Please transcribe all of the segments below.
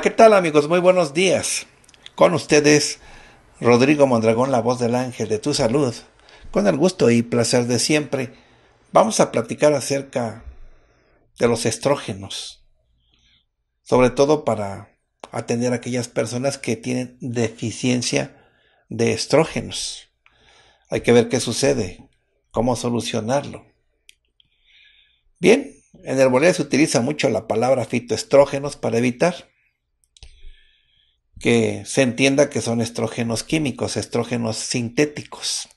¿qué tal amigos? Muy buenos días. Con ustedes, Rodrigo Mondragón, la voz del ángel de tu salud. Con el gusto y placer de siempre, vamos a platicar acerca de los estrógenos. Sobre todo para atender a aquellas personas que tienen deficiencia de estrógenos. Hay que ver qué sucede, cómo solucionarlo. Bien, en el bolero se utiliza mucho la palabra fitoestrógenos para evitar que se entienda que son estrógenos químicos, estrógenos sintéticos.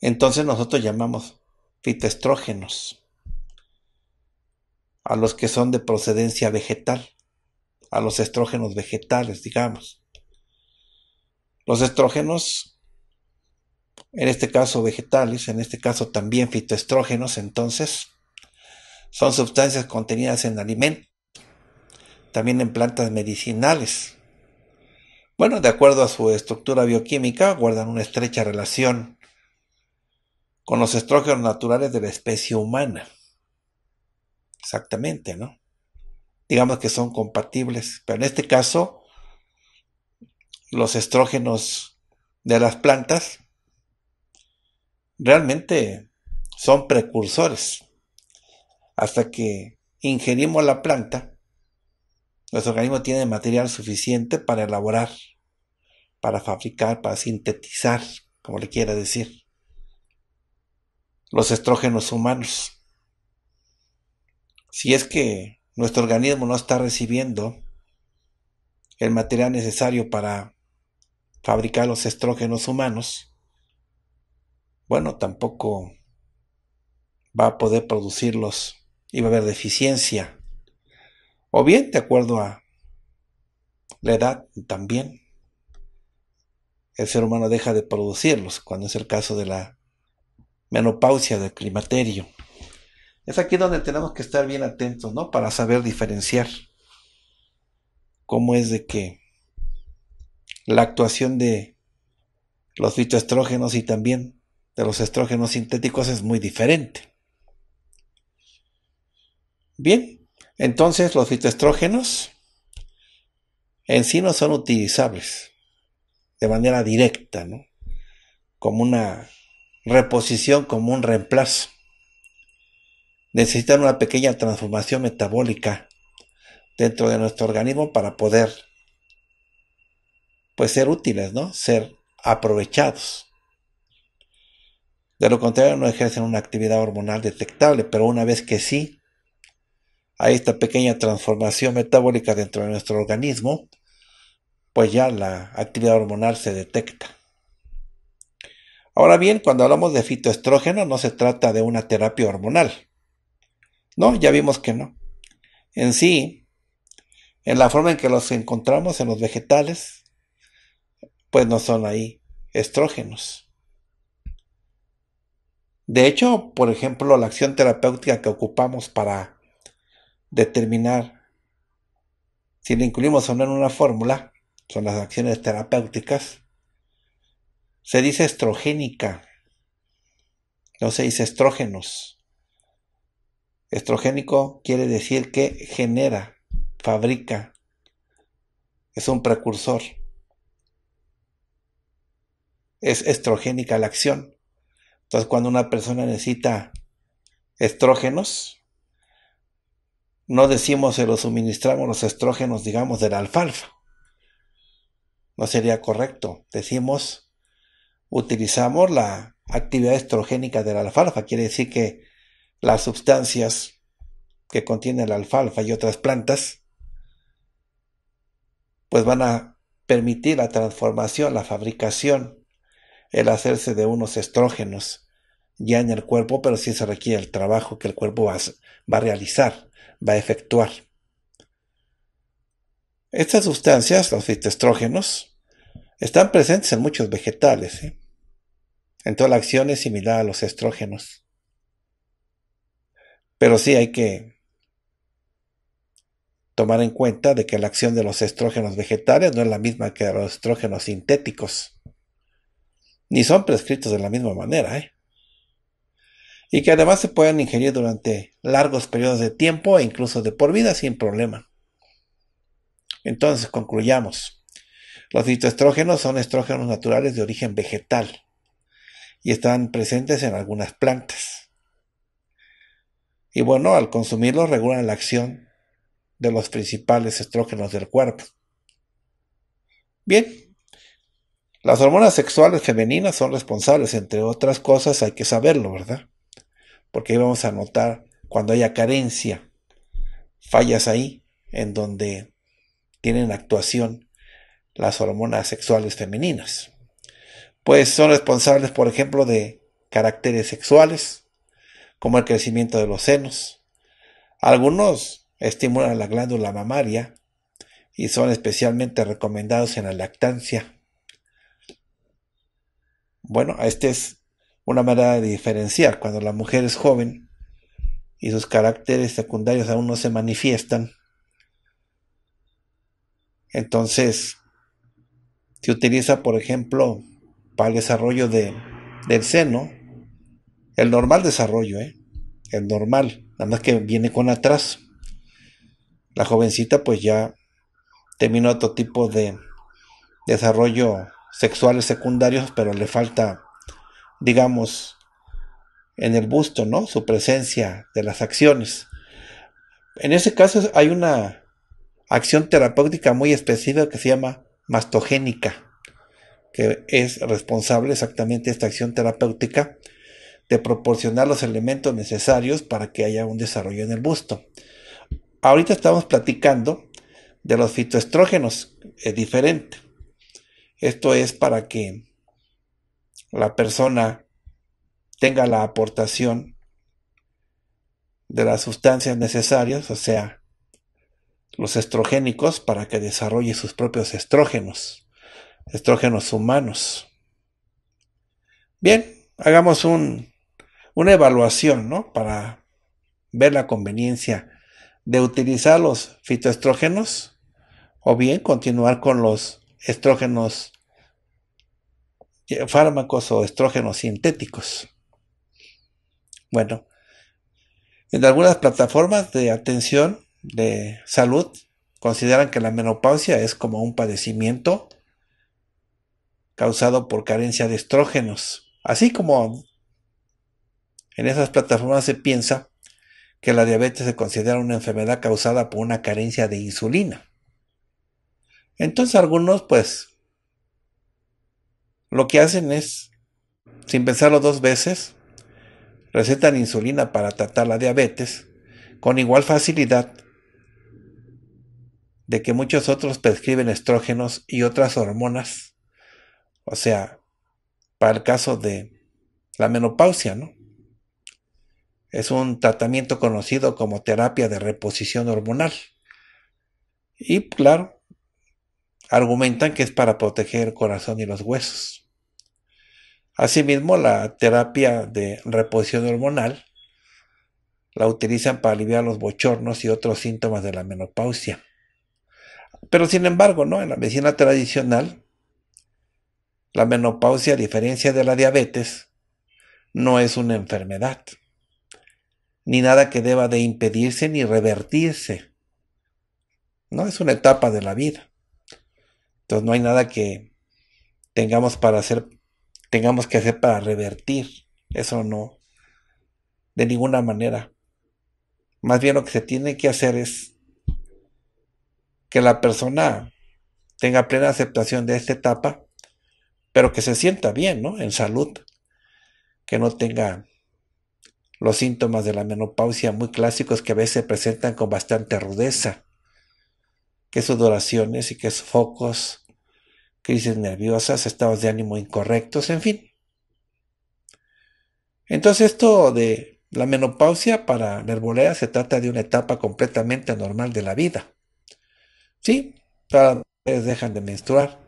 Entonces nosotros llamamos fitoestrógenos a los que son de procedencia vegetal, a los estrógenos vegetales, digamos. Los estrógenos, en este caso vegetales, en este caso también fitoestrógenos, entonces, son sustancias contenidas en alimentos también en plantas medicinales. Bueno, de acuerdo a su estructura bioquímica, guardan una estrecha relación con los estrógenos naturales de la especie humana. Exactamente, ¿no? Digamos que son compatibles, pero en este caso, los estrógenos de las plantas realmente son precursores. Hasta que ingerimos la planta, nuestro organismo tiene material suficiente para elaborar, para fabricar, para sintetizar, como le quiera decir, los estrógenos humanos. Si es que nuestro organismo no está recibiendo el material necesario para fabricar los estrógenos humanos, bueno, tampoco va a poder producirlos y va a haber deficiencia o bien de acuerdo a la edad también. El ser humano deja de producirlos, cuando es el caso de la menopausia del climaterio. Es aquí donde tenemos que estar bien atentos, ¿no? Para saber diferenciar cómo es de que la actuación de los fitoestrógenos y también de los estrógenos sintéticos es muy diferente. Bien, entonces, los fitoestrógenos en sí no son utilizables de manera directa, ¿no? Como una reposición, como un reemplazo. Necesitan una pequeña transformación metabólica dentro de nuestro organismo para poder pues ser útiles, ¿no? Ser aprovechados. De lo contrario no ejercen una actividad hormonal detectable, pero una vez que sí, a esta pequeña transformación metabólica dentro de nuestro organismo, pues ya la actividad hormonal se detecta. Ahora bien, cuando hablamos de fitoestrógeno no se trata de una terapia hormonal. No, ya vimos que no. En sí, en la forma en que los encontramos en los vegetales, pues no son ahí estrógenos. De hecho, por ejemplo, la acción terapéutica que ocupamos para determinar si le incluimos o no en una fórmula, son las acciones terapéuticas, se dice estrogénica, no se dice estrógenos. Estrogénico quiere decir que genera, fabrica, es un precursor. Es estrogénica la acción. Entonces cuando una persona necesita estrógenos, no decimos se los suministramos los estrógenos, digamos, de la alfalfa. No sería correcto. Decimos, utilizamos la actividad estrogénica de la alfalfa. Quiere decir que las sustancias que contiene la alfalfa y otras plantas, pues van a permitir la transformación, la fabricación, el hacerse de unos estrógenos ya en el cuerpo, pero sí se requiere el trabajo que el cuerpo va a realizar va a efectuar. Estas sustancias, los fitoestrógenos, están presentes en muchos vegetales. ¿eh? En toda la acción es similar a los estrógenos. Pero sí hay que tomar en cuenta de que la acción de los estrógenos vegetales no es la misma que de los estrógenos sintéticos. Ni son prescritos de la misma manera. ¿eh? y que además se puedan ingerir durante largos periodos de tiempo e incluso de por vida sin problema. Entonces, concluyamos. Los fitoestrógenos son estrógenos naturales de origen vegetal y están presentes en algunas plantas. Y bueno, al consumirlos regulan la acción de los principales estrógenos del cuerpo. Bien, las hormonas sexuales femeninas son responsables, entre otras cosas, hay que saberlo, ¿verdad? porque ahí vamos a notar cuando haya carencia, fallas ahí en donde tienen actuación las hormonas sexuales femeninas. Pues son responsables, por ejemplo, de caracteres sexuales, como el crecimiento de los senos. Algunos estimulan la glándula mamaria y son especialmente recomendados en la lactancia. Bueno, este es una manera de diferenciar. Cuando la mujer es joven y sus caracteres secundarios aún no se manifiestan, entonces se utiliza, por ejemplo, para el desarrollo del seno, el normal desarrollo, ¿eh? el normal, nada más que viene con atrás. La jovencita pues ya terminó otro tipo de desarrollo sexuales secundarios, pero le falta digamos, en el busto, ¿no? Su presencia de las acciones. En ese caso hay una acción terapéutica muy específica que se llama mastogénica, que es responsable exactamente de esta acción terapéutica de proporcionar los elementos necesarios para que haya un desarrollo en el busto. Ahorita estamos platicando de los fitoestrógenos, es eh, diferente. Esto es para que la persona tenga la aportación de las sustancias necesarias, o sea, los estrogénicos para que desarrolle sus propios estrógenos, estrógenos humanos. Bien, hagamos una evaluación, ¿no? Para ver la conveniencia de utilizar los fitoestrógenos o bien continuar con los estrógenos fármacos o estrógenos sintéticos. Bueno, en algunas plataformas de atención de salud consideran que la menopausia es como un padecimiento causado por carencia de estrógenos. Así como en esas plataformas se piensa que la diabetes se considera una enfermedad causada por una carencia de insulina. Entonces algunos pues lo que hacen es, sin pensarlo dos veces, recetan insulina para tratar la diabetes con igual facilidad de que muchos otros prescriben estrógenos y otras hormonas. O sea, para el caso de la menopausia, ¿no? Es un tratamiento conocido como terapia de reposición hormonal. Y claro, argumentan que es para proteger el corazón y los huesos. Asimismo, la terapia de reposición hormonal la utilizan para aliviar los bochornos y otros síntomas de la menopausia. Pero sin embargo, ¿no? en la medicina tradicional, la menopausia, a diferencia de la diabetes, no es una enfermedad, ni nada que deba de impedirse ni revertirse. No es una etapa de la vida. Entonces no hay nada que tengamos para hacer tengamos que hacer para revertir. Eso no, de ninguna manera. Más bien lo que se tiene que hacer es que la persona tenga plena aceptación de esta etapa, pero que se sienta bien, ¿no? En salud, que no tenga los síntomas de la menopausia muy clásicos que a veces se presentan con bastante rudeza, que sudoraciones y que focos crisis nerviosas, estados de ánimo incorrectos, en fin. Entonces esto de la menopausia para la se trata de una etapa completamente normal de la vida. Sí, todas las dejan de menstruar.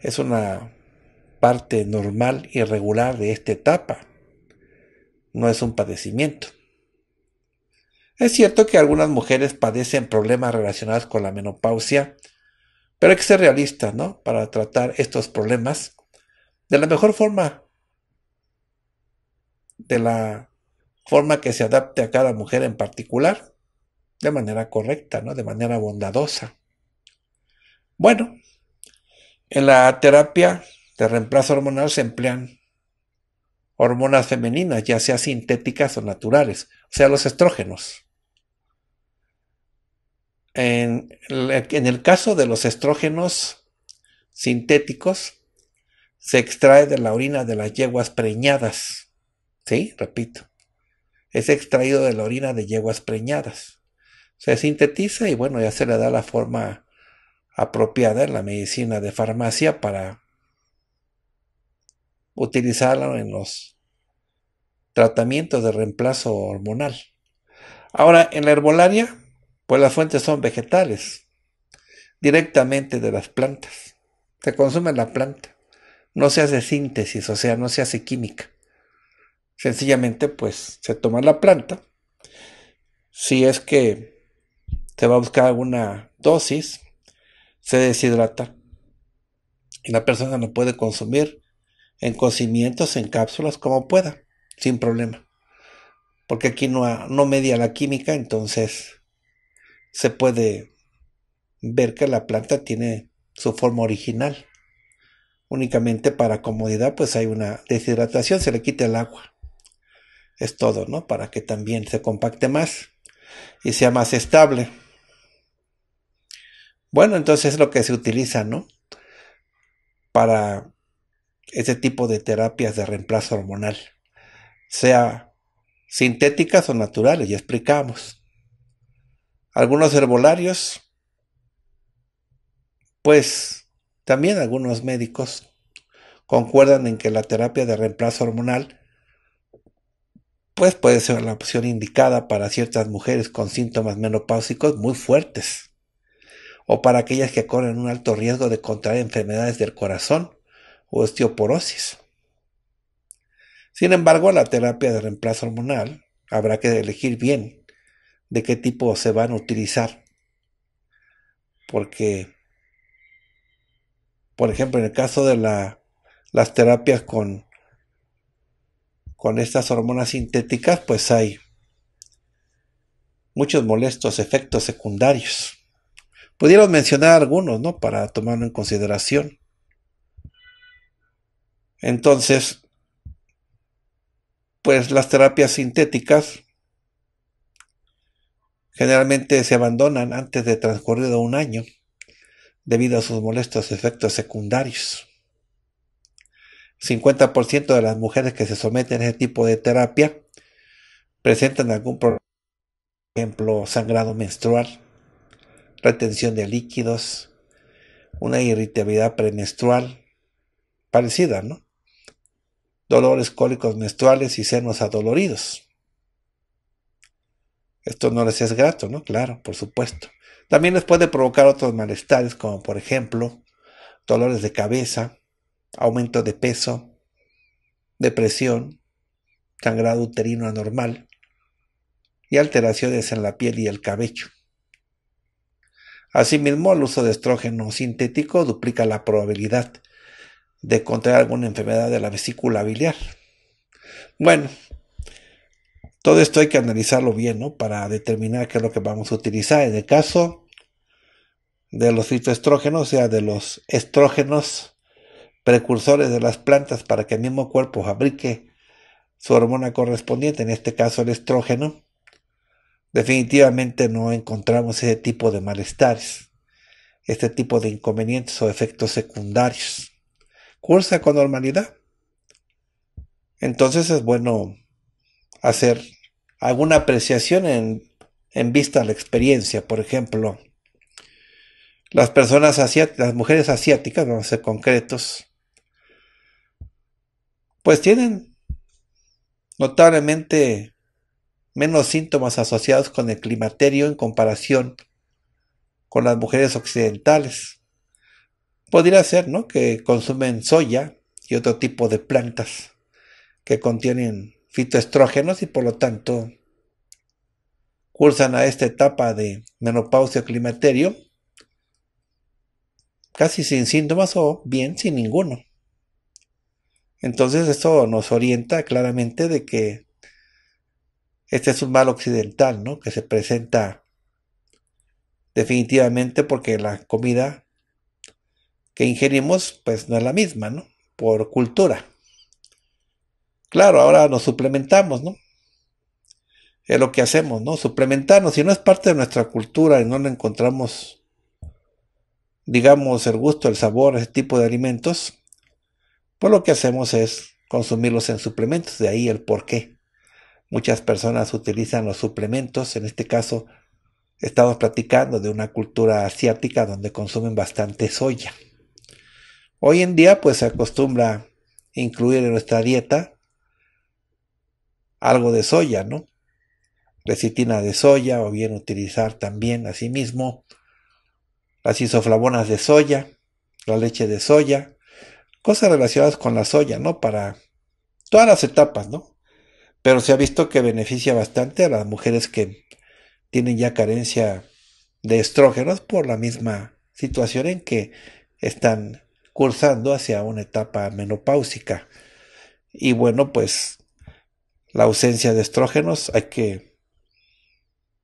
Es una parte normal y regular de esta etapa. No es un padecimiento. Es cierto que algunas mujeres padecen problemas relacionados con la menopausia pero hay que ser realista, ¿no? Para tratar estos problemas de la mejor forma, de la forma que se adapte a cada mujer en particular, de manera correcta, ¿no? De manera bondadosa. Bueno, en la terapia de reemplazo hormonal se emplean hormonas femeninas, ya sea sintéticas o naturales, o sea, los estrógenos. En, el caso de los estrógenos sintéticos, se extrae de la orina de las yeguas preñadas. ¿Sí? Repito. Es extraído de la orina de yeguas preñadas. Se sintetiza y bueno, ya se le da la forma apropiada en la medicina de farmacia para utilizarlo en los tratamientos de reemplazo hormonal. Ahora, en la herbolaria pues las fuentes son vegetales, directamente de las plantas. Se consume la planta, no se hace síntesis, o sea, no se hace química. Sencillamente, pues se toma la planta. Si es que se va a buscar alguna dosis, se deshidrata. Y la persona la puede consumir en cocimientos, en cápsulas, como pueda, sin problema. Porque aquí no, no media la química, entonces se puede ver que la planta tiene su forma original. Únicamente para comodidad, pues hay una deshidratación, se le quita el agua. Es todo, ¿no? Para que también se compacte más y sea más estable. Bueno, entonces es lo que se utiliza, ¿no? Para ese tipo de terapias de reemplazo hormonal, sea sintéticas o naturales, ya explicamos algunos herbolarios, pues también algunos médicos concuerdan en que la terapia de reemplazo hormonal pues puede ser la opción indicada para ciertas mujeres con síntomas menopáusicos muy fuertes o para aquellas que corren un alto riesgo de contraer enfermedades del corazón o osteoporosis. Sin embargo, la terapia de reemplazo hormonal habrá que elegir bien de qué tipo se van a utilizar. Porque, por ejemplo, en el caso de la, las terapias con, con estas hormonas sintéticas, pues hay muchos molestos efectos secundarios. Pudieron mencionar algunos, ¿no? Para tomarlo en consideración. Entonces, pues las terapias sintéticas Generalmente se abandonan antes de transcurrido un año debido a sus molestos efectos secundarios. 50% de las mujeres que se someten a este tipo de terapia presentan algún problema, por ejemplo, sangrado menstrual, retención de líquidos, una irritabilidad premenstrual, parecida, ¿no? Dolores cólicos menstruales y senos adoloridos. Esto no les es grato, ¿no? Claro, por supuesto. También les puede provocar otros malestares, como por ejemplo dolores de cabeza, aumento de peso, depresión, sangrado uterino anormal y alteraciones en la piel y el cabello. Asimismo, el uso de estrógeno sintético duplica la probabilidad de contraer alguna enfermedad de la vesícula biliar. Bueno, todo esto hay que analizarlo bien, ¿no? Para determinar qué es lo que vamos a utilizar. En el caso de los fitoestrógenos, o sea, de los estrógenos precursores de las plantas para que el mismo cuerpo fabrique su hormona correspondiente, en este caso el estrógeno, definitivamente no encontramos ese tipo de malestares, este tipo de inconvenientes o efectos secundarios. Cursa con normalidad. Entonces es bueno hacer alguna apreciación en, vista a la experiencia. Por ejemplo, las personas asiáticas, las mujeres asiáticas, vamos a ser concretos, pues tienen notablemente menos síntomas asociados con el climaterio en comparación con las mujeres occidentales. Podría ser, ¿no? Que consumen soya y otro tipo de plantas que contienen fitoestrógenos y por lo tanto cursan a esta etapa de menopausia climaterio casi sin síntomas o bien sin ninguno. Entonces eso nos orienta claramente de que este es un mal occidental, ¿no? Que se presenta definitivamente porque la comida que ingerimos pues no es la misma, ¿no? Por cultura. Claro, ahora nos suplementamos, ¿no? Es lo que hacemos, ¿no? Suplementarnos. Si no es parte de nuestra cultura y no le encontramos, digamos, el gusto, el sabor, ese tipo de alimentos, pues lo que hacemos es consumirlos en suplementos. De ahí el por qué. Muchas personas utilizan los suplementos. En este caso, estamos platicando de una cultura asiática donde consumen bastante soya. Hoy en día, pues se acostumbra incluir en nuestra dieta algo de soya, ¿no? Recitina de soya o bien utilizar también asimismo las isoflavonas de soya, la leche de soya, cosas relacionadas con la soya, ¿no? Para todas las etapas, ¿no? Pero se ha visto que beneficia bastante a las mujeres que tienen ya carencia de estrógenos por la misma situación en que están cursando hacia una etapa menopáusica. Y bueno, pues la ausencia de estrógenos, hay que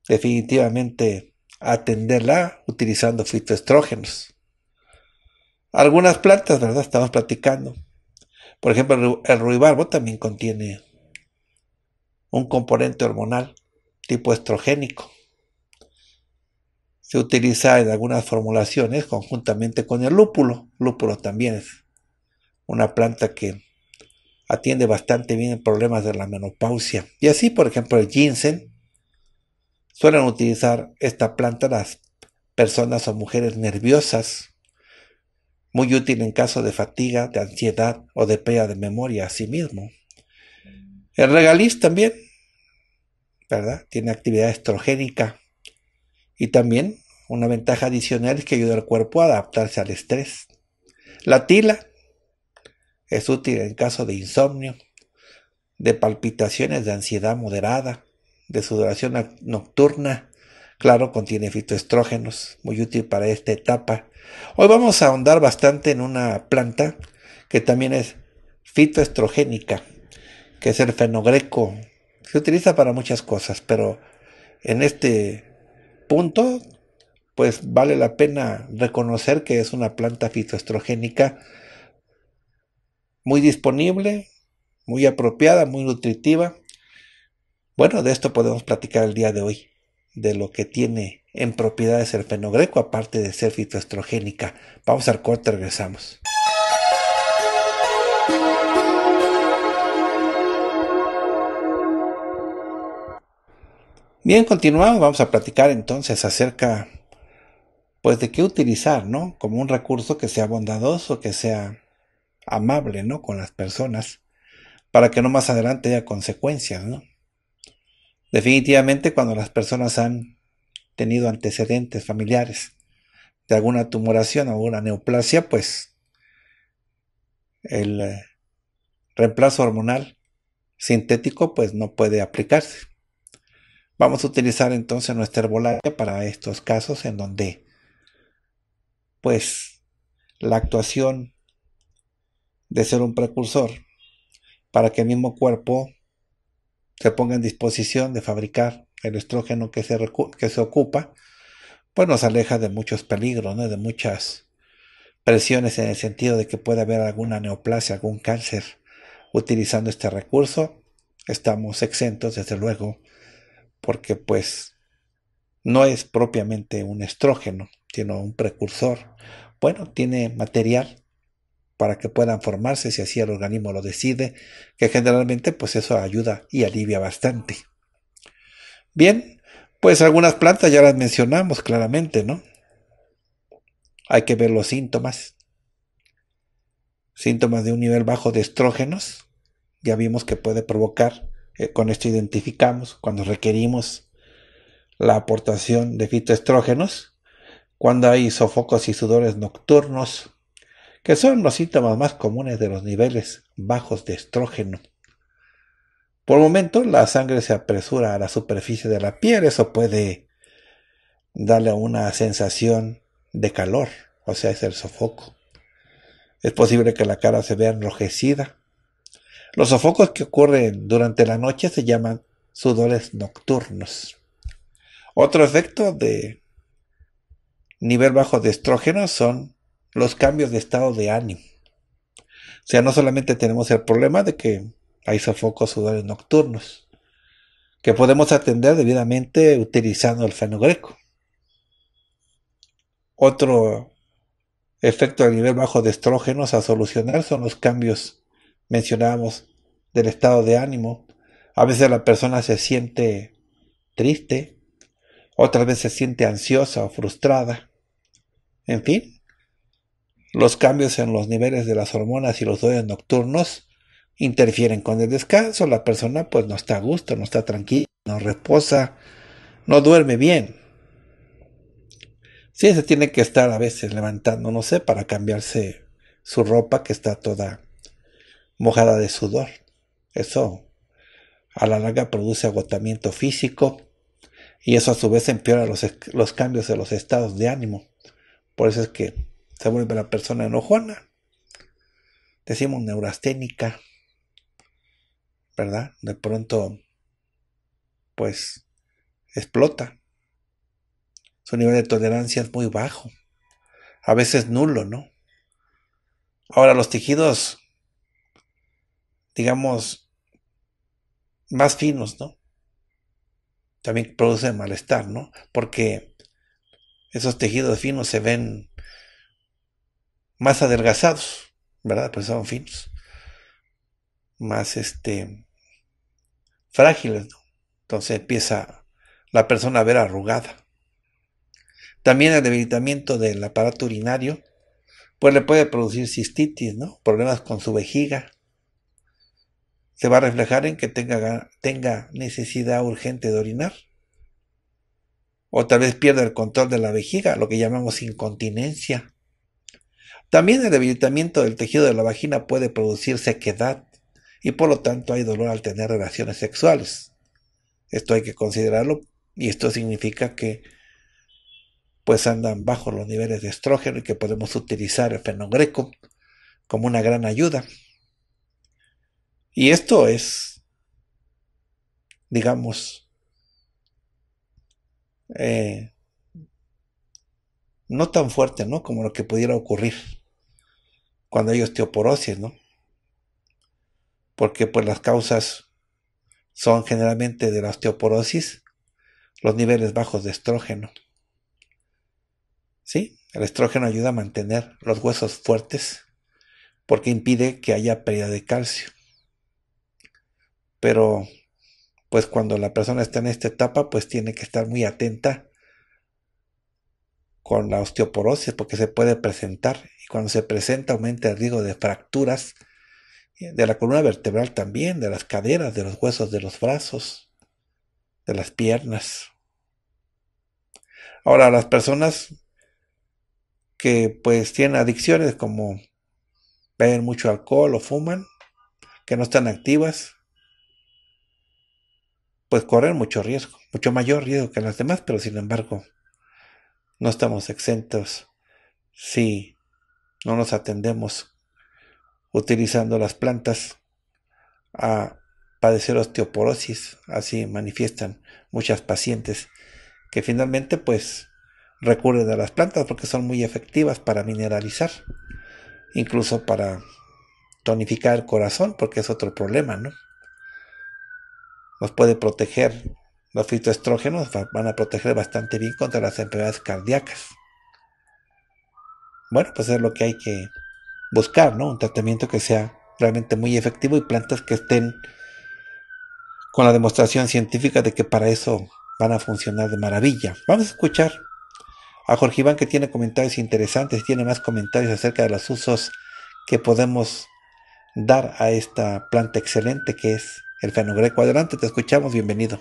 definitivamente atenderla utilizando fitoestrógenos. Algunas plantas, ¿verdad? Estamos platicando. Por ejemplo, el ruibarbo también contiene un componente hormonal tipo estrogénico. Se utiliza en algunas formulaciones conjuntamente con el lúpulo. Lúpulo también es una planta que atiende bastante bien problemas de la menopausia. Y así, por ejemplo, el ginseng, suelen utilizar esta planta las personas o mujeres nerviosas, muy útil en caso de fatiga, de ansiedad o de pérdida de memoria a sí mismo. El regaliz también, ¿verdad? Tiene actividad estrogénica y también una ventaja adicional es que ayuda al cuerpo a adaptarse al estrés. La tila es útil en caso de insomnio, de palpitaciones de ansiedad moderada, de sudoración nocturna. Claro, contiene fitoestrógenos, muy útil para esta etapa. Hoy vamos a ahondar bastante en una planta que también es fitoestrogénica, que es el fenogreco. Se utiliza para muchas cosas, pero en este punto, pues vale la pena reconocer que es una planta fitoestrogénica muy disponible, muy apropiada, muy nutritiva. Bueno, de esto podemos platicar el día de hoy, de lo que tiene en propiedades el fenogreco, aparte de ser fitoestrogénica. Vamos al corte, regresamos. Bien, continuamos, vamos a platicar entonces acerca pues de qué utilizar, ¿no? Como un recurso que sea bondadoso, que sea amable, ¿no? Con las personas, para que no más adelante haya consecuencias, Definitivamente cuando las personas han tenido antecedentes familiares de alguna tumoración o una neoplasia, pues el eh, reemplazo hormonal sintético pues no puede aplicarse. Vamos a utilizar entonces nuestra herbolaria para estos casos en donde pues la actuación de ser un precursor para que el mismo cuerpo se ponga en disposición de fabricar el estrógeno que se, que se ocupa, pues nos aleja de muchos peligros, de muchas presiones en el sentido de que puede haber alguna neoplasia, algún cáncer utilizando este recurso. Estamos exentos, desde luego, porque pues no es propiamente un estrógeno, sino un precursor. Bueno, tiene material para que puedan formarse si así el organismo lo decide, que generalmente pues eso ayuda y alivia bastante. Bien, pues algunas plantas ya las mencionamos claramente, ¿no? Hay que ver los síntomas. Síntomas de un nivel bajo de estrógenos, ya vimos que puede provocar, eh, con esto identificamos cuando requerimos la aportación de fitoestrógenos, cuando hay sofocos y sudores nocturnos, que son los síntomas más comunes de los niveles bajos de estrógeno. Por momentos la sangre se apresura a la superficie de la piel, eso puede darle una sensación de calor, o sea, es el sofoco. Es posible que la cara se vea enrojecida. Los sofocos que ocurren durante la noche se llaman sudores nocturnos. Otro efecto de nivel bajo de estrógeno son los cambios de estado de ánimo. O sea, no solamente tenemos el problema de que hay sofocos, sudores nocturnos, que podemos atender debidamente utilizando el fenogreco. Otro efecto del nivel bajo de estrógenos a solucionar son los cambios, mencionábamos, del estado de ánimo. A veces la persona se siente triste, otras veces se siente ansiosa o frustrada. En fin, los cambios en los niveles de las hormonas y los dolores nocturnos interfieren con el descanso. La persona pues no está a gusto, no está tranquila, no reposa, no duerme bien. si, se tiene que estar a veces levantando, no sé, para cambiarse su ropa que está toda mojada de sudor. Eso a la larga produce agotamiento físico y eso a su vez empeora los, los, cambios de los estados de ánimo. Por eso es que se vuelve la persona enojona. Decimos neurasténica, ¿verdad? De pronto, pues, explota. Su nivel de tolerancia es muy bajo, a veces nulo, ¿no? Ahora, los tejidos, digamos, más finos, ¿no? También producen malestar, ¿no? Porque esos tejidos finos se ven más adelgazados, ¿verdad? Pues son finos, más este, frágiles, ¿no? Entonces empieza la persona a ver arrugada. También el debilitamiento del aparato urinario, pues le puede producir cistitis, ¿no? Problemas con su vejiga. Se va a reflejar en que tenga, tenga necesidad urgente de orinar. O tal vez pierda el control de la vejiga, lo que llamamos incontinencia. También el debilitamiento del tejido de la vagina puede producir sequedad y por lo tanto hay dolor al tener relaciones sexuales. Esto hay que considerarlo y esto significa que pues andan bajo los niveles de estrógeno y que podemos utilizar el fenogreco como una gran ayuda. Y esto es, digamos, eh, no tan fuerte, ¿no? Como lo que pudiera ocurrir cuando hay osteoporosis, ¿no? Porque pues las causas son generalmente de la osteoporosis los niveles bajos de estrógeno. ¿Sí? El estrógeno ayuda a mantener los huesos fuertes porque impide que haya pérdida de calcio. Pero pues cuando la persona está en esta etapa, pues tiene que estar muy atenta con la osteoporosis porque se puede presentar y cuando se presenta aumenta el riesgo de fracturas eh, de la columna vertebral también, de las caderas, de los huesos de los brazos, de las piernas. Ahora, las personas que pues tienen adicciones como beben mucho alcohol o fuman, que no están activas, pues corren mucho riesgo, mucho mayor riesgo que las demás, pero sin embargo no estamos exentos si no nos atendemos utilizando las plantas a padecer osteoporosis. Así manifiestan muchas pacientes que finalmente pues recurren a las plantas porque son muy efectivas para mineralizar, incluso para tonificar el corazón porque es otro problema, ¿no? Nos puede proteger los fitoestrógenos van a proteger bastante bien contra las enfermedades cardíacas. Bueno, pues es lo que hay que buscar, ¿no? Un tratamiento que sea realmente muy efectivo y plantas que estén con la demostración científica de que para eso van a funcionar de maravilla. Vamos a escuchar a Jorge Iván que tiene comentarios interesantes, tiene más comentarios acerca de los usos que podemos dar a esta planta excelente que es el fenogreco. Adelante, te escuchamos, bienvenido.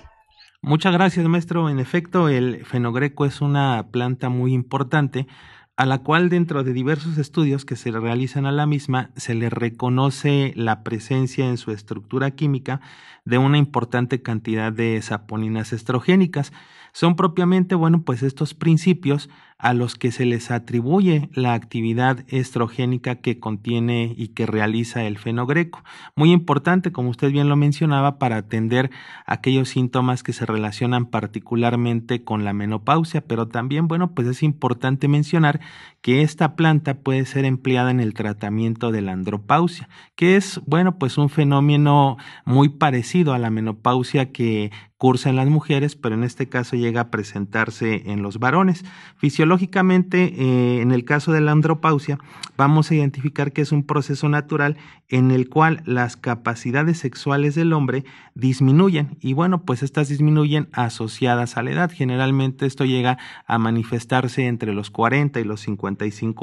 Muchas gracias, maestro. En efecto, el fenogreco es una planta muy importante a la cual dentro de diversos estudios que se realizan a la misma se le reconoce la presencia en su estructura química de una importante cantidad de saponinas estrogénicas. Son propiamente, bueno, pues estos principios a los que se les atribuye la actividad estrogénica que contiene y que realiza el fenogreco. Muy importante, como usted bien lo mencionaba, para atender aquellos síntomas que se relacionan particularmente con la menopausia, pero también, bueno, pues es importante mencionar que esta planta puede ser empleada en el tratamiento de la andropausia, que es, bueno, pues un fenómeno muy parecido a la menopausia que cursa en las mujeres, pero en este caso llega a presentarse en los varones. Fisiológicamente, eh, en el caso de la andropausia, vamos a identificar que es un proceso natural en el cual las capacidades sexuales del hombre disminuyen y bueno, pues estas disminuyen asociadas a la edad. Generalmente esto llega a manifestarse entre los 40 y los 50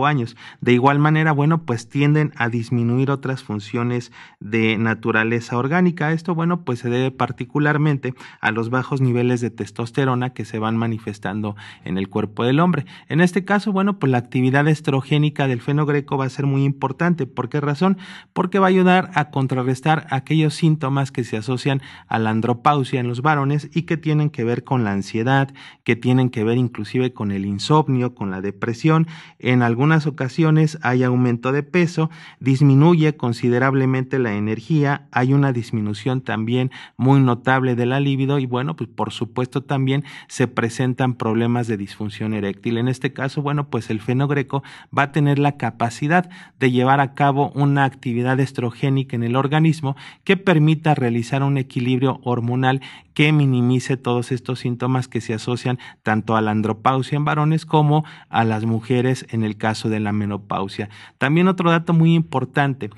años. De igual manera, bueno, pues tienden a disminuir otras funciones de naturaleza orgánica. Esto, bueno, pues se debe particularmente a los bajos niveles de testosterona que se van manifestando en el cuerpo del hombre. En este caso, bueno, pues la actividad estrogénica del fenogreco va a ser muy importante. ¿Por qué razón? Porque va a ayudar a contrarrestar aquellos síntomas que se asocian a la andropausia en los varones y que tienen que ver con la ansiedad, que tienen que ver inclusive con el insomnio, con la depresión en algunas ocasiones hay aumento de peso, disminuye considerablemente la energía, hay una disminución también muy notable de la libido y bueno, pues por supuesto también se presentan problemas de disfunción eréctil. En este caso, bueno, pues el fenogreco va a tener la capacidad de llevar a cabo una actividad estrogénica en el organismo que permita realizar un equilibrio hormonal que minimice todos estos síntomas que se asocian tanto a la andropausia en varones como a las mujeres en el caso de la menopausia. También otro dato muy importante,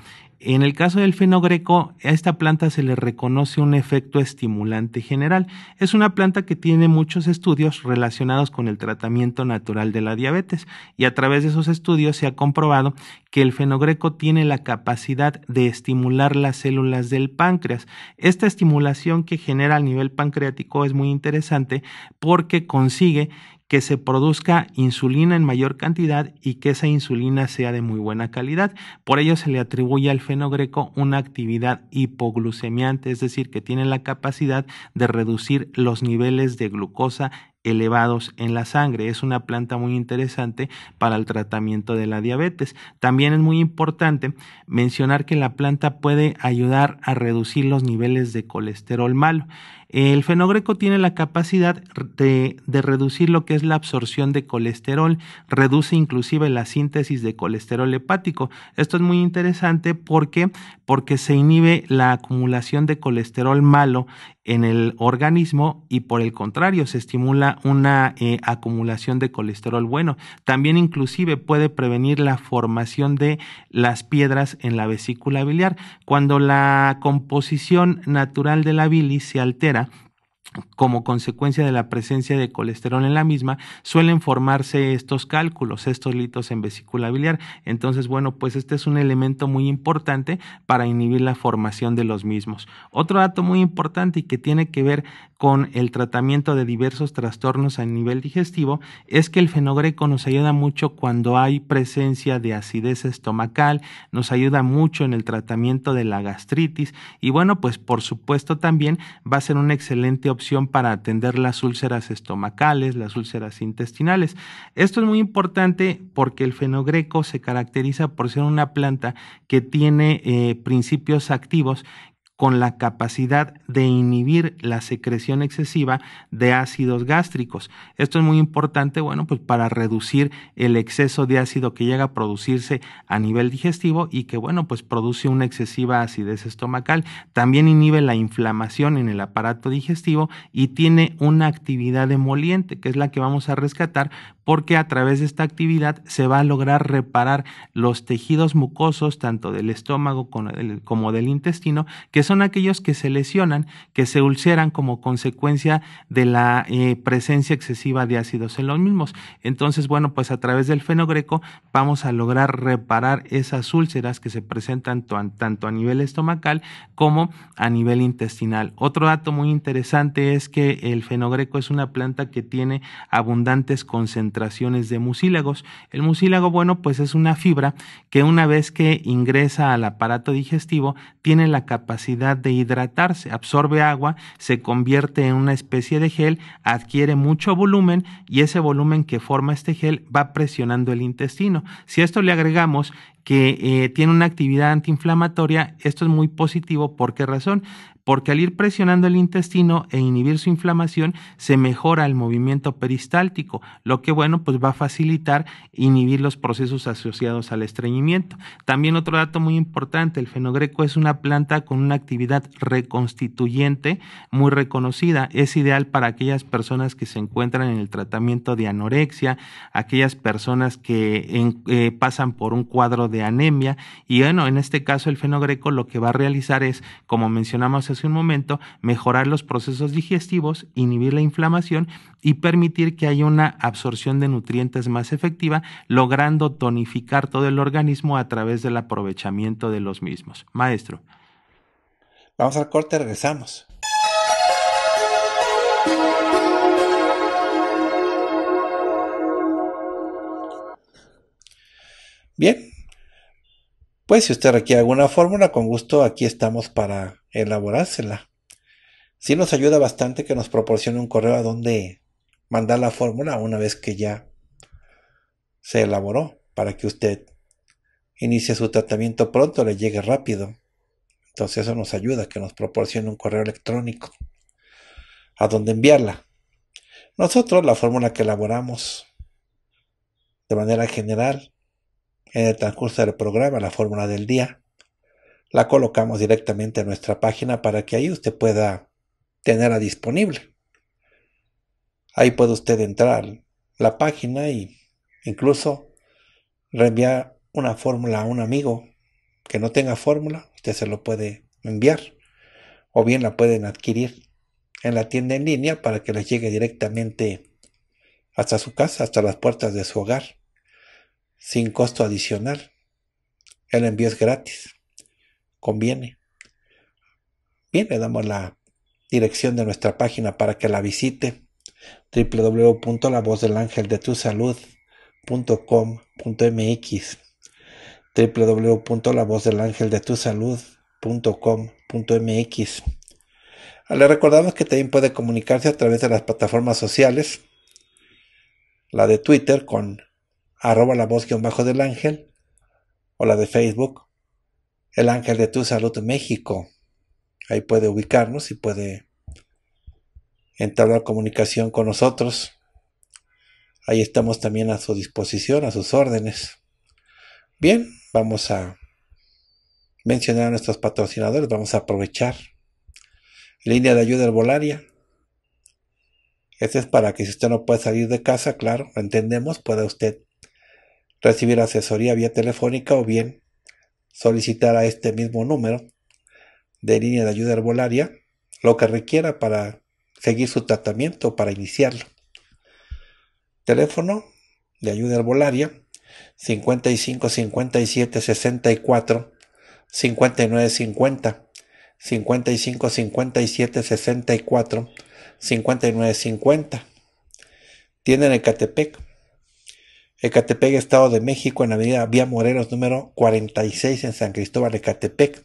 en el caso del fenogreco, a esta planta se le reconoce un efecto estimulante general. Es una planta que tiene muchos estudios relacionados con el tratamiento natural de la diabetes y a través de esos estudios se ha comprobado que el fenogreco tiene la capacidad de estimular las células del páncreas. Esta estimulación que genera al nivel pancreático es muy interesante porque consigue que se produzca insulina en mayor cantidad y que esa insulina sea de muy buena calidad. Por ello se le atribuye al fenogreco una actividad hipoglucemiante, es decir, que tiene la capacidad de reducir los niveles de glucosa elevados en la sangre. Es una planta muy interesante para el tratamiento de la diabetes. También es muy importante mencionar que la planta puede ayudar a reducir los niveles de colesterol malo. El fenogreco tiene la capacidad de, reducir lo que es la absorción de colesterol, reduce inclusive la síntesis de colesterol hepático. Esto es muy interesante porque, porque se inhibe la acumulación de colesterol malo en el organismo y por el contrario se estimula una eh, acumulación de colesterol bueno. También inclusive puede prevenir la formación de las piedras en la vesícula biliar. Cuando la composición natural de la bilis se altera, como consecuencia de la presencia de colesterol en la misma, suelen formarse estos cálculos, estos litos en vesícula biliar. Entonces, bueno, pues este es un elemento muy importante para inhibir la formación de los mismos. Otro dato muy importante y que tiene que ver con el tratamiento de diversos trastornos a nivel digestivo es que el fenogreco nos ayuda mucho cuando hay presencia de acidez estomacal, nos ayuda mucho en el tratamiento de la gastritis y bueno, pues por supuesto también va a ser un excelente opción para atender las úlceras estomacales, las úlceras intestinales. Esto es muy importante porque el fenogreco se caracteriza por ser una planta que tiene eh, principios activos con la capacidad de inhibir la secreción excesiva de ácidos gástricos. Esto es muy importante, bueno, pues para reducir el exceso de ácido que llega a producirse a nivel digestivo y que, bueno, pues produce una excesiva acidez estomacal. También inhibe la inflamación en el aparato digestivo y tiene una actividad emoliente, que es la que vamos a rescatar, porque a través de esta actividad se va a lograr reparar los tejidos mucosos, tanto del estómago como del intestino, que son aquellos que se lesionan, que se ulceran como consecuencia de la eh, presencia excesiva de ácidos en los mismos. Entonces, bueno, pues a través del fenogreco vamos a lograr reparar esas úlceras que se presentan tanto a nivel estomacal como a nivel intestinal. Otro dato muy interesante es que el fenogreco es una planta que tiene abundantes concentraciones de mucílagos. El mucílago, bueno, pues es una fibra que una vez que ingresa al aparato digestivo tiene la capacidad de hidratarse, absorbe agua, se convierte en una especie de gel, adquiere mucho volumen y ese volumen que forma este gel va presionando el intestino. Si a esto le agregamos que eh, tiene una actividad antiinflamatoria, esto es muy positivo. ¿Por qué razón? porque al ir presionando el intestino e inhibir su inflamación, se mejora el movimiento peristáltico, lo que bueno, pues va a facilitar inhibir los procesos asociados al estreñimiento. También otro dato muy importante, el fenogreco es una planta con una actividad reconstituyente muy reconocida, es ideal para aquellas personas que se encuentran en el tratamiento de anorexia, aquellas personas que eh, pasan por un cuadro de anemia y bueno, en este caso el fenogreco lo que va a realizar es, como mencionamos, hace un momento, mejorar los procesos digestivos, inhibir la inflamación y permitir que haya una absorción de nutrientes más efectiva, logrando tonificar todo el organismo a través del aprovechamiento de los mismos. Maestro. Vamos al corte, regresamos. Bien, pues si usted requiere alguna fórmula, con gusto aquí estamos para elaborársela. Sí nos ayuda bastante que nos proporcione un correo a donde mandar la fórmula una vez que ya se elaboró para que usted inicie su tratamiento pronto, le llegue rápido. Entonces eso nos ayuda, que nos proporcione un correo electrónico a donde enviarla. Nosotros la fórmula que elaboramos de manera general en el transcurso del programa, la fórmula del día, la colocamos directamente en nuestra página para que ahí usted pueda tenerla disponible. Ahí puede usted entrar la página y incluso reenviar una fórmula a un amigo que no tenga fórmula, usted se lo puede enviar o bien la pueden adquirir en la tienda en línea para que les llegue directamente hasta su casa, hasta las puertas de su hogar sin costo adicional. El envío es gratis. Conviene. Bien, le damos la dirección de nuestra página para que la visite www.lavozdelangeldetusalud.com.mx www.lavozdelangeldetusalud.com.mx ah, Le recordamos que también puede comunicarse a través de las plataformas sociales, la de Twitter con arroba la voz guión bajo del ángel, o la de Facebook, el ángel de tu salud México. Ahí puede ubicarnos y puede entablar comunicación con nosotros. Ahí estamos también a su disposición, a sus órdenes. Bien, vamos a mencionar a nuestros patrocinadores, vamos a aprovechar. Línea de ayuda herbolaria. Este es para que si usted no puede salir de casa, claro, entendemos, pueda usted recibir asesoría vía telefónica o bien solicitar a este mismo número de línea de ayuda herbolaria lo que requiera para seguir su tratamiento o para iniciarlo. Teléfono de ayuda herbolaria 55 57 64 59 50 55 57 64 59 50 tienen Catepec. Ecatepec, Estado de México, en la avenida Vía Moreros número 46 en San Cristóbal, Ecatepec,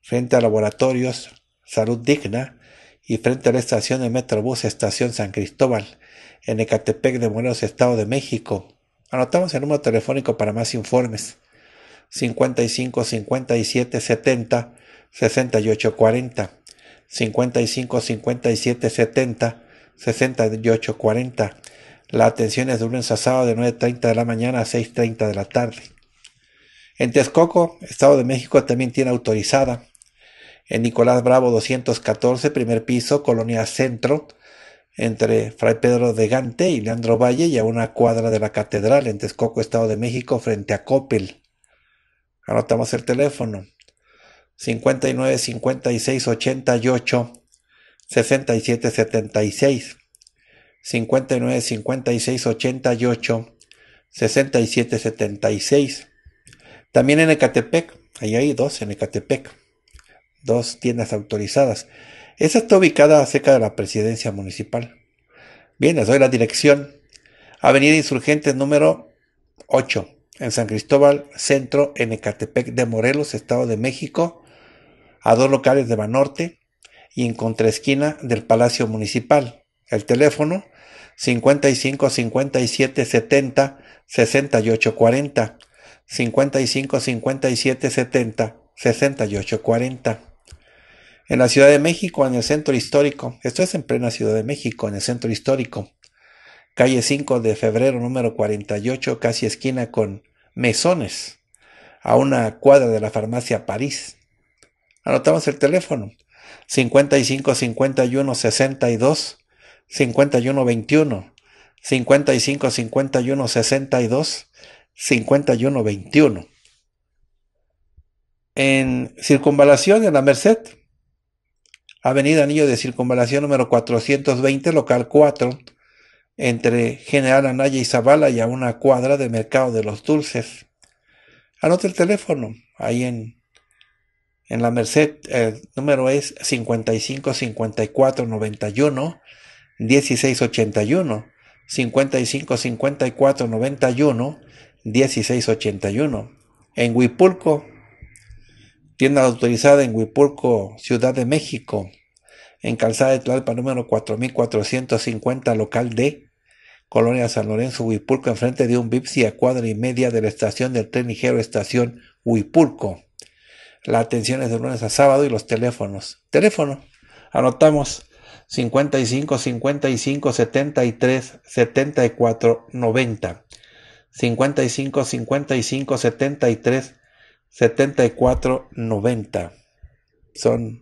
frente a Laboratorios Salud Digna y frente a la estación de Metrobús Estación San Cristóbal, en Ecatepec de Morelos, Estado de México. Anotamos el número telefónico para más informes. 55 57 70 68 40 55 57 70 68 40 la atención es de lunes a sábado de 9.30 de la mañana a 6.30 de la tarde. En Texcoco, Estado de México también tiene autorizada. En Nicolás Bravo 214, primer piso, Colonia Centro, entre Fray Pedro de Gante y Leandro Valle y a una cuadra de la Catedral en Texcoco, Estado de México, frente a Coppel. Anotamos el teléfono. 59 56 88 67 76. 59 56 88 67 76. También en Ecatepec, ahí hay dos en Ecatepec, dos tiendas autorizadas. Esa está ubicada cerca de la presidencia municipal. Bien, les doy la dirección. Avenida Insurgentes número 8, en San Cristóbal, centro, en Ecatepec de Morelos, Estado de México, a dos locales de Banorte y en contraesquina del Palacio Municipal. El teléfono 55 57 70 68 40. 55 57 70 68 40. En la Ciudad de México, en el centro histórico. Esto es en plena Ciudad de México, en el centro histórico. Calle 5 de febrero, número 48, casi esquina con Mesones, a una cuadra de la farmacia París. Anotamos el teléfono. 55 51 62 5121, 55 51 62, 51 21. En Circunvalación, en la Merced, Avenida Anillo de Circunvalación número 420, local 4, entre General Anaya y Zavala y a una cuadra de Mercado de los Dulces. Anota el teléfono, ahí en, en la Merced, el eh, número es 55 54 91 1681, 55 54 91, 1681. En Huipulco, tienda autorizada en Huipulco, Ciudad de México, en Calzada de Tlalpa número 4450, local D, Colonia San Lorenzo, Huipulco, enfrente de un Bipsi a cuadra y media de la estación del tren ligero, estación Huipulco. La atención es de lunes a sábado y los teléfonos. Teléfono, anotamos 55, 55, 73, 74, 90. 55, 55, 73, 74, 90. Son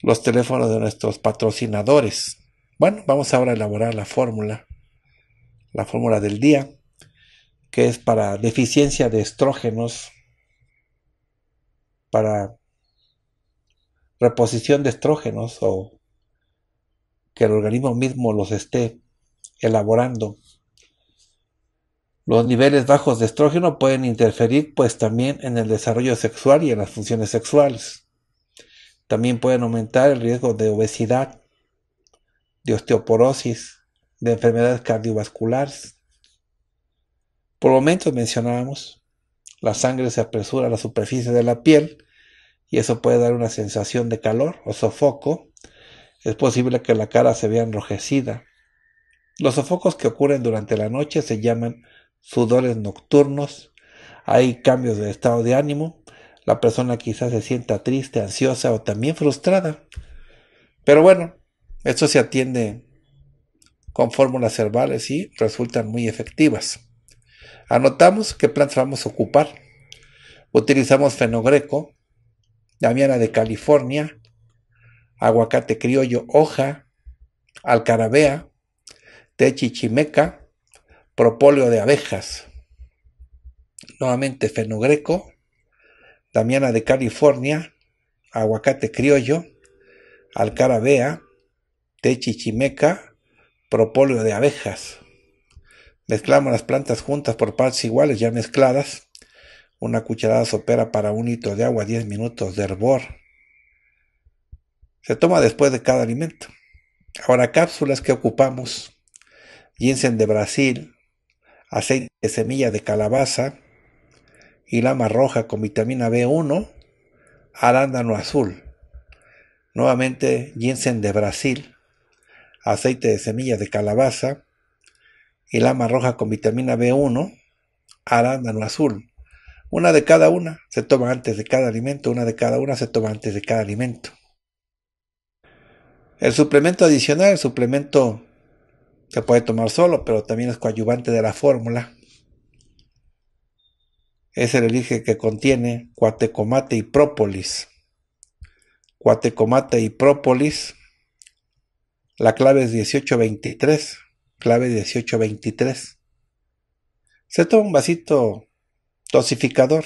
los teléfonos de nuestros patrocinadores. Bueno, vamos ahora a elaborar la fórmula, la fórmula del día, que es para deficiencia de estrógenos, para reposición de estrógenos o que el organismo mismo los esté elaborando. Los niveles bajos de estrógeno pueden interferir pues también en el desarrollo sexual y en las funciones sexuales. También pueden aumentar el riesgo de obesidad, de osteoporosis, de enfermedades cardiovasculares. Por momentos mencionábamos, la sangre se apresura a la superficie de la piel y eso puede dar una sensación de calor o sofoco es posible que la cara se vea enrojecida. Los sofocos que ocurren durante la noche se llaman sudores nocturnos. Hay cambios de estado de ánimo. La persona quizás se sienta triste, ansiosa o también frustrada. Pero bueno, esto se atiende con fórmulas herbales y resultan muy efectivas. Anotamos qué plantas vamos a ocupar. Utilizamos fenogreco, damiana de California, aguacate criollo hoja, alcarabea, techichimeca propóleo de abejas. Nuevamente fenugreco, damiana de California, aguacate criollo, alcarabea, techichimeca chichimeca, propóleo de abejas. Mezclamos las plantas juntas por partes iguales ya mezcladas. Una cucharada sopera para un litro de agua, 10 minutos de hervor. Se toma después de cada alimento. Ahora, cápsulas que ocupamos, ginseng de Brasil, aceite de semilla de calabaza y lama roja con vitamina B1, arándano azul. Nuevamente, ginseng de Brasil, aceite de semilla de calabaza y lama roja con vitamina B1, arándano azul. Una de cada una se toma antes de cada alimento, una de cada una se toma antes de cada alimento. El suplemento adicional, el suplemento que puede tomar solo, pero también es coadyuvante de la fórmula. Es el elige que contiene cuatecomate y própolis. Cuatecomate y própolis. La clave es 1823. Clave 1823. Se toma un vasito dosificador.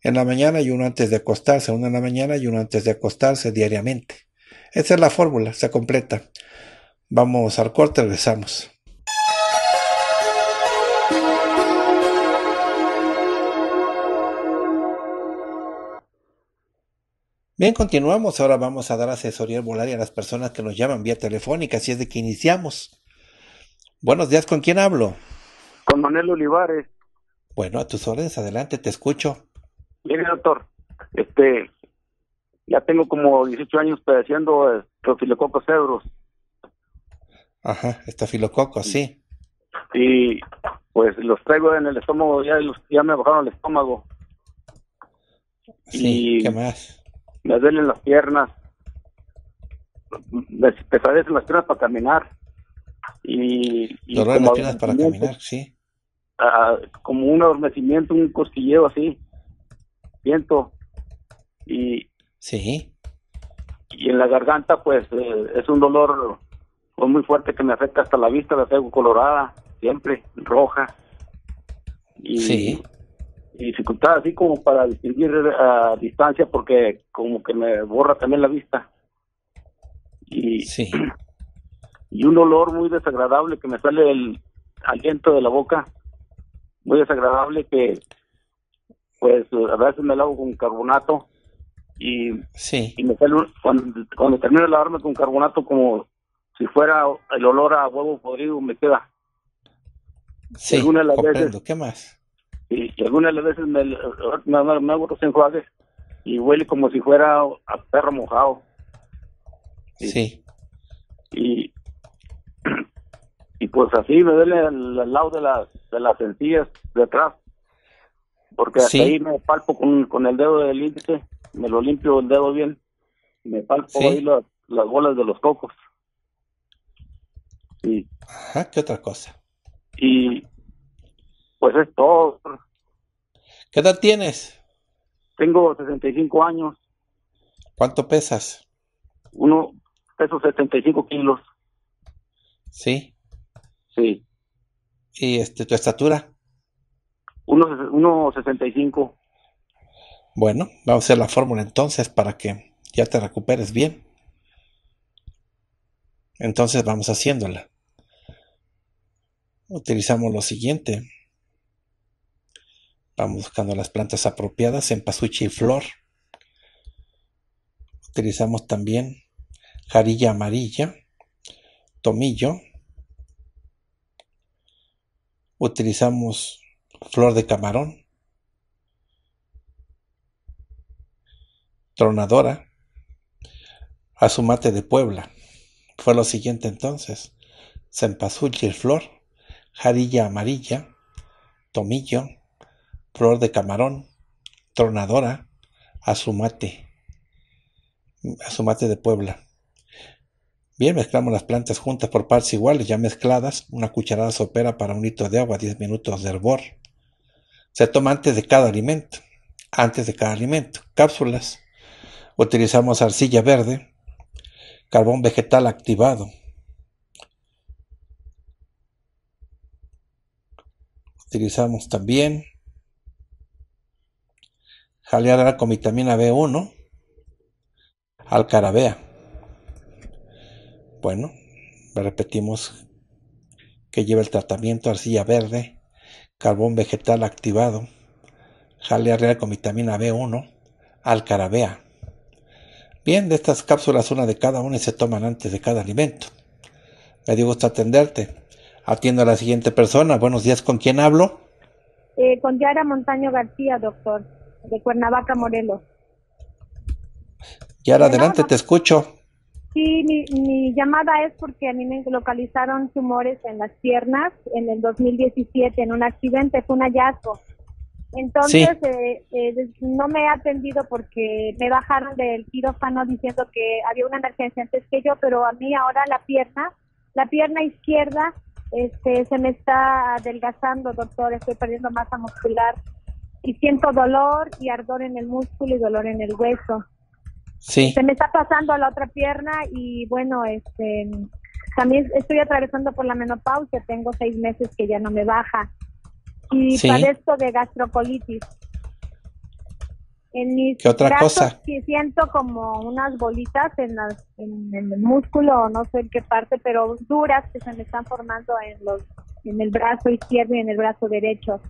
En la mañana y uno antes de acostarse. Uno en la mañana y uno antes de acostarse diariamente. Esa es la fórmula, se completa. Vamos al corte, regresamos. Bien, continuamos. Ahora vamos a dar asesoría volaria a las personas que nos llaman vía telefónica. Así es de que iniciamos. Buenos días, ¿con quién hablo? Con Manuel Olivares. Bueno, a tus órdenes, adelante, te escucho. Bien, doctor, este, ya tengo como 18 años padeciendo estafilococos eh, cedros Ajá, estafilococos, sí. Y pues los traigo en el estómago, ya, ya me bajaron el estómago. Sí, y ¿qué más? Me duelen las piernas. Me pesadecen las piernas para caminar. Y, y las piernas para caminar, sí. Ah, ah, como un adormecimiento, un cosquilleo así. Viento Y, Sí. Y en la garganta, pues eh, es un dolor pues, muy fuerte que me afecta hasta la vista, la tengo colorada, siempre roja. Y, sí. dificultad así como para distinguir eh, a distancia porque como que me borra también la vista. Y, sí. y un olor muy desagradable que me sale el aliento de la boca, muy desagradable que pues a veces me lavo con carbonato y, sí. y me cuando, cuando, termino de lavarme con carbonato como si fuera el olor a huevo podrido me queda. Sí, las Veces, ¿Qué más? Y, algunas de las veces me, me, hago los enjuagues y huele como si fuera a perro mojado. sí. Y, y pues así me duele el, lado de las, de las encías detrás porque ahí me palpo con, el dedo del índice, me lo limpio el dedo bien, me palpo ahí las, bolas de los cocos. Y, Ajá, ¿qué otra cosa? Y pues es todo. ¿Qué edad tienes? Tengo 65 años. ¿Cuánto pesas? Uno, peso 75 kilos. ¿Sí? Sí. ¿Y este, tu estatura? 1.65. bueno, vamos a hacer la fórmula entonces para que ya te recuperes bien. Entonces vamos haciéndola. Utilizamos lo siguiente. Vamos buscando las plantas apropiadas en pasuche y flor. Utilizamos también jarilla amarilla, tomillo. Utilizamos Flor de Camarón, Tronadora, Azumate de Puebla. Fue lo siguiente entonces, Cempasúchil Flor, Jarilla Amarilla, Tomillo, Flor de Camarón, Tronadora, Azumate, Azumate de Puebla. Bien, mezclamos las plantas juntas por partes iguales, ya mezcladas, una cucharada sopera para un litro de agua, 10 minutos de hervor se toma antes de cada alimento, antes de cada alimento. Cápsulas, utilizamos arcilla verde, carbón vegetal activado. Utilizamos también jaleada con vitamina B1, alcarabea. Bueno, repetimos que lleva el tratamiento arcilla verde, carbón vegetal activado, jalea real con vitamina B1, alcarabea. Bien, de estas cápsulas una de cada una y se toman antes de cada alimento. Me dio gusto atenderte. Atiendo a la siguiente persona. Buenos días, ¿con quién hablo? Eh, con Yara Montaño García, doctor, de Cuernavaca, Morelos. Yara, adelante, te escucho. Sí, mi, llamada es porque a mí me localizaron tumores en las piernas en el 2017 en un accidente, fue un hallazgo. Entonces eh, eh, no me he atendido porque me bajaron del quirófano diciendo que había una emergencia antes que yo, pero a mí ahora la pierna, la pierna izquierda este, se me está adelgazando, doctor, estoy perdiendo masa muscular y siento dolor y ardor en el músculo y dolor en el hueso. Se me está pasando a la otra pierna y bueno, este también estoy atravesando por la menopausia, tengo seis meses que ya no me baja y padezco de gastrocolitis. En ¿Qué otra cosa? siento como unas bolitas en, el músculo, no sé en qué parte, pero duras que se me están formando en los en el brazo izquierdo y en el brazo derecho.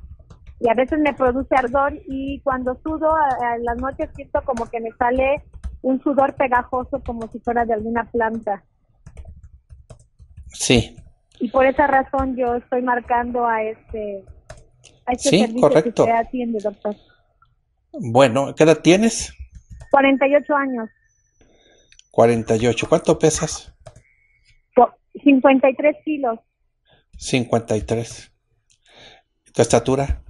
Y a veces me produce ardor y cuando sudo en las noches siento como que me sale un sudor pegajoso como si fuera de alguna planta. Sí. Y por esa razón yo estoy marcando a este, este sí, correcto. que atiende, doctor. Bueno, ¿qué edad tienes? 48 años. 48. ¿Cuánto pesas? 53 kilos. 53. ¿Tu estatura?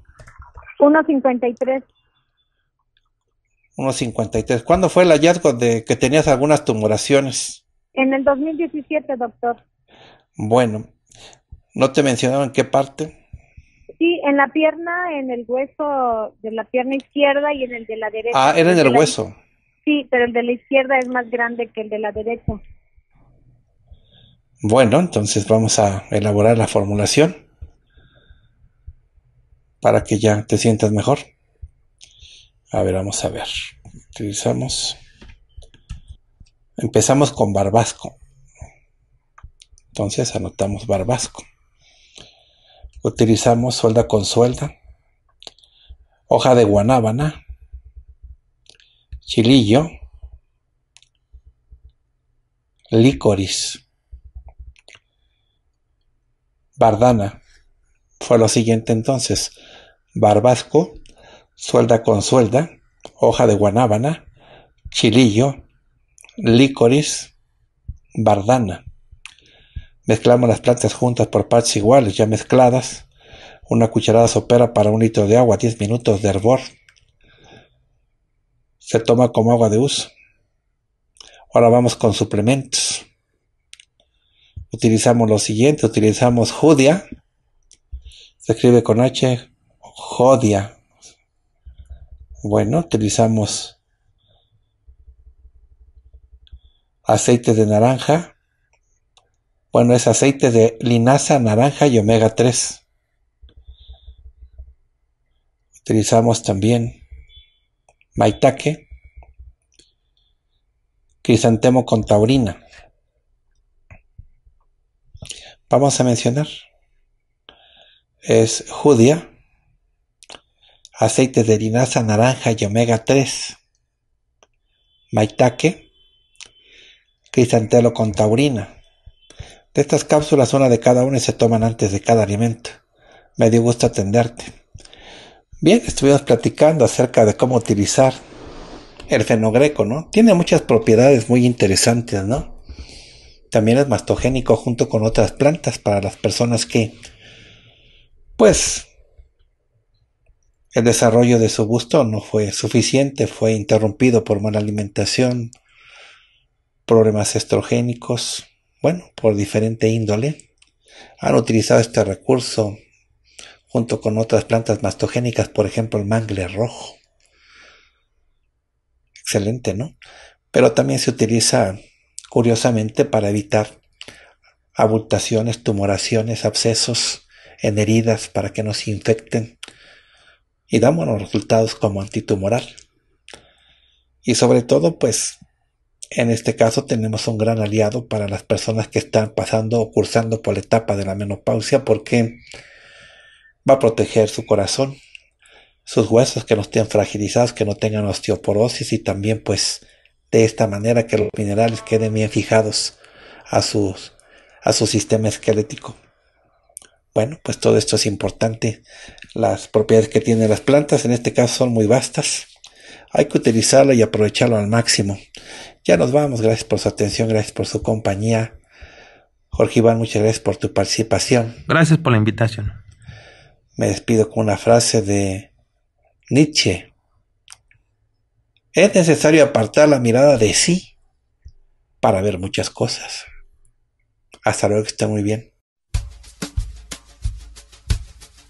1,53. Unos 53. ¿Cuándo fue el hallazgo de que tenías algunas tumoraciones? En el 2017, doctor. Bueno, ¿no te mencionaron en qué parte? Sí, en la pierna, en el hueso de la pierna izquierda y en el de la derecha. Ah, era en el, hueso. Sí, pero el de la izquierda es más grande que el de la derecha. Bueno, entonces vamos a elaborar la formulación para que ya te sientas mejor. A ver, vamos a ver. Utilizamos. Empezamos con Barbasco. Entonces anotamos Barbasco. Utilizamos suelda con suelda. Hoja de guanábana. Chilillo. Licoris. Bardana. Fue lo siguiente entonces. Barbasco, suelda con suelda, hoja de guanábana, chilillo, licoris, bardana. Mezclamos las plantas juntas por partes iguales, ya mezcladas. Una cucharada sopera para un litro de agua, 10 minutos de hervor. Se toma como agua de uso. Ahora vamos con suplementos. Utilizamos lo siguiente, utilizamos judia. Se escribe con H, jodia, bueno, utilizamos aceite de naranja. Bueno, es aceite de linaza, naranja y omega 3. Utilizamos también maitake, crisantemo con taurina. Vamos a mencionar. Es judía, aceites de linaza, naranja y omega 3, maitake, cristantelo con taurina. De estas cápsulas, una de cada una se toman antes de cada alimento. Me dio gusto atenderte. Bien, estuvimos platicando acerca de cómo utilizar el fenogreco, ¿no? Tiene muchas propiedades muy interesantes, ¿no? También es mastogénico junto con otras plantas para las personas que, pues, el desarrollo de su gusto no fue suficiente, fue interrumpido por mala alimentación, problemas estrogénicos, bueno, por diferente índole. Han utilizado este recurso junto con otras plantas mastogénicas, por ejemplo el mangle rojo. Excelente, ¿no? Pero también se utiliza curiosamente para evitar abultaciones, tumoraciones, abscesos en heridas para que no se infecten y da buenos resultados como antitumoral. Y sobre todo, pues, en este caso tenemos un gran aliado para las personas que están pasando o cursando por la etapa de la menopausia porque va a proteger su corazón, sus huesos que no estén fragilizados, que no tengan osteoporosis y también pues de esta manera que los minerales queden bien fijados a, sus, a su sistema esquelético. Bueno, pues todo esto es importante. Las propiedades que tienen las plantas en este caso son muy vastas. Hay que utilizarlo y aprovecharlo al máximo. Ya nos vamos. Gracias por su atención, gracias por su compañía. Jorge Iván, muchas gracias por tu participación. Gracias por la invitación. Me despido con una frase de Nietzsche. Es necesario apartar la mirada de sí para ver muchas cosas. Hasta luego, que esté muy bien.